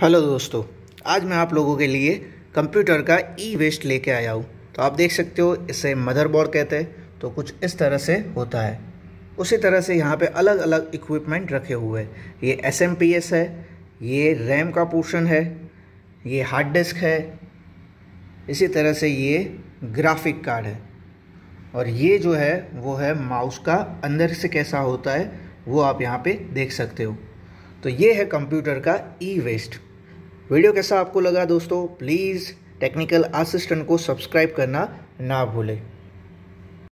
hello दोस्तों आज मैं आप लोगों के लिए कंप्यूटर का ई वेस्ट लेके आया हूँ तो आप देख सकते हो इसे मदरबोर्ड कहते हैं तो कुछ इस तरह से होता है उसी तरह से यहाँ पे अलग अलग इक्विपमेंट रखे हुए हैं ये एस है ये रैम का पोर्शन है ये हार्ड डिस्क है इसी तरह से ये ग्राफिक कार्ड है और ये जो है वो है माउस का अंदर से कैसा होता है वो आप यहाँ पे देख सकते हो तो ये है कंप्यूटर का ई वेस्ट वीडियो कैसा आपको लगा दोस्तों प्लीज़ टेक्निकल असिस्टेंट को सब्सक्राइब करना ना भूलें